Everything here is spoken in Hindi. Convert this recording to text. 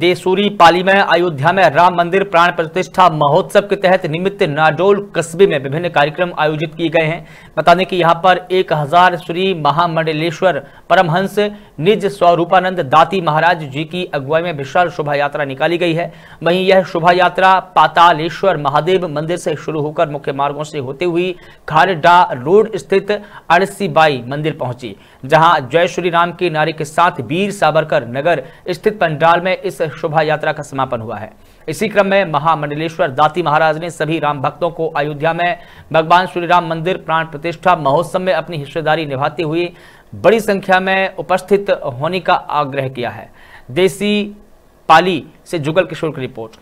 देसूरी पाली में अयोध्या में राम मंदिर प्राण प्रतिष्ठा महोत्सव के तहत निमित्त नाडोल कस्बे में विभिन्न कार्यक्रम आयोजित किए गए हैं बता दें कि यहां पर एक हजार श्री महामंडलेश्वर परमहंस निज स्वरूपानंद दाती महाराज जी की अगुवाई में विशाल शोभा यात्रा निकाली गई है वहीं यह शोभा यात्रा पातालेश्वर महादेव मंदिर से शुरू होकर मुख्य मार्गो से होते हुई खारडा रोड स्थित अड़सीबाई मंदिर पहुंची जहाँ जय श्री राम के नारे के साथ वीर सावरकर नगर स्थित पंडाल में इस शोभा यात्रा का समापन हुआ है इसी क्रम में महामंडलेश्वर दाती महाराज ने सभी राम भक्तों को अयोध्या में भगवान श्री राम मंदिर प्राण प्रतिष्ठा महोत्सव में अपनी हिस्सेदारी निभाती हुई बड़ी संख्या में उपस्थित होने का आग्रह किया है देसी पाली से जुगल किशोर की रिपोर्ट